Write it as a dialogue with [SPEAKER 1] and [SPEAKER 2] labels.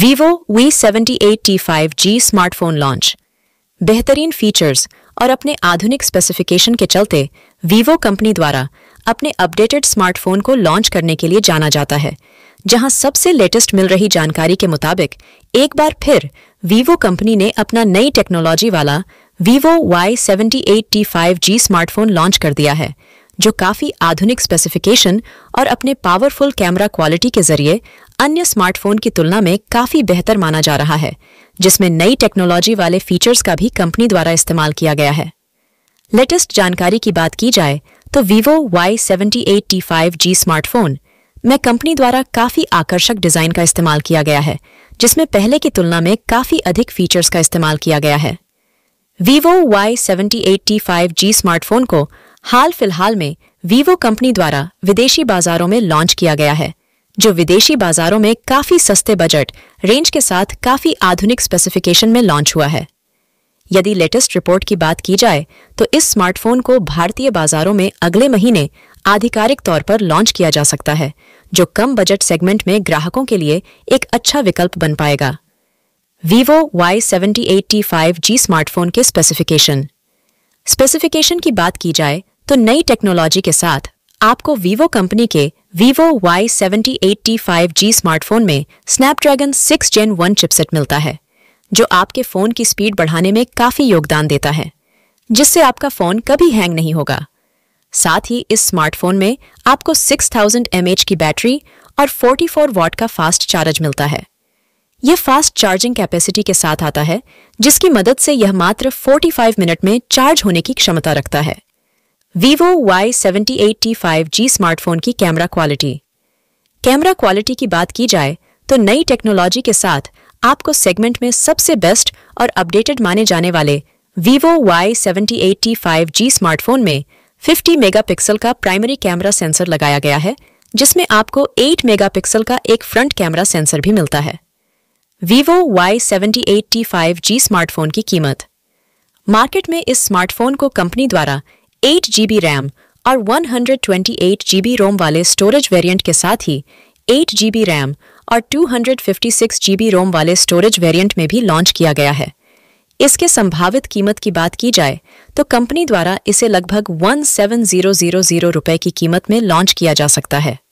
[SPEAKER 1] Vivo V seventy eight T five G smartphone launch बेहतरीन features और अपने आधुनिक स्पेसिफिकेशन के चलते वीवो कंपनी द्वारा अपने अपडेटेड स्मार्टफोन को लॉन्च करने के लिए जाना जाता है जहां सबसे लेटेस्ट मिल रही जानकारी के मुताबिक एक बार फिर वीवो कंपनी ने अपना नई टेक्नोलॉजी वाला Vivo Y seventy eight T five G smartphone launch कर दिया है जो काफ़ी आधुनिक स्पेसिफिकेशन और अपने पावरफुल कैमरा क्वालिटी के जरिए अन्य स्मार्टफोन की तुलना में काफ़ी बेहतर माना जा रहा है जिसमें नई टेक्नोलॉजी वाले फीचर्स का भी कंपनी द्वारा इस्तेमाल किया गया है लेटेस्ट जानकारी की बात की जाए तो Vivo Y seventy eight T five G smartphone में कंपनी द्वारा काफ़ी आकर्षक डिज़ाइन का इस्तेमाल किया गया है जिसमें पहले की तुलना में काफ़ी अधिक फीचर्स का इस्तेमाल किया गया है Vivo Y seventy eight T five G smartphone को हाल फिलहाल में वीवो कंपनी द्वारा विदेशी बाजारों में लॉन्च किया गया है जो विदेशी बाजारों में काफी सस्ते बजट रेंज के साथ काफी आधुनिक स्पेसिफिकेशन में लॉन्च हुआ है यदि लेटेस्ट रिपोर्ट की बात की जाए तो इस स्मार्टफोन को भारतीय बाजारों में अगले महीने आधिकारिक तौर पर लॉन्च किया जा सकता है जो कम बजट सेगमेंट में ग्राहकों के लिए एक अच्छा विकल्प बन पाएगा Vivo Y seventy eight five G smartphone के स्पेसिफिकेशन स्पेसिफिकेशन की बात की जाए तो नई टेक्नोलॉजी के साथ आपको वीवो कंपनी के Vivo Y seventy eighty five G smartphone में Snapdragon six gen one chipset मिलता है जो आपके फ़ोन की स्पीड बढ़ाने में काफ़ी योगदान देता है जिससे आपका फ़ोन कभी हैंग नहीं होगा साथ ही इस स्मार्टफोन में आपको 6000 थाउजेंड की बैटरी और 44 वॉट का फास्ट चार्ज मिलता है यह फास्ट चार्जिंग कैपेसिटी के साथ आता है जिसकी मदद से यह मात्र 45 मिनट में चार्ज होने की क्षमता रखता है Vivo Y seventy five G smartphone की कैमरा क्वालिटी कैमरा क्वालिटी की बात की जाए तो नई टेक्नोलॉजी के साथ आपको सेगमेंट में सबसे बेस्ट और अपडेटेड माने जाने वाले Vivo वाई सेवेंटी स्मार्टफोन में 50 मेगापिक्सल का प्राइमरी कैमरा सेंसर लगाया गया है जिसमें आपको 8 मेगापिक्सल का एक फ्रंट कैमरा सेंसर भी मिलता है Vivo Y seventy five G smartphone की कीमत मार्केट में इस स्मार्टफोन को कंपनी द्वारा एट जी बी रैम और 128 बी रोम वाले स्टोरेज वेरिएंट के साथ ही 8 बी रैम और 256 बी रोम वाले स्टोरेज वेरिएंट में भी लॉन्च किया गया है इसके संभावित कीमत की बात की जाए तो कंपनी द्वारा इसे लगभग 17000 रुपए की कीमत में लॉन्च किया जा सकता है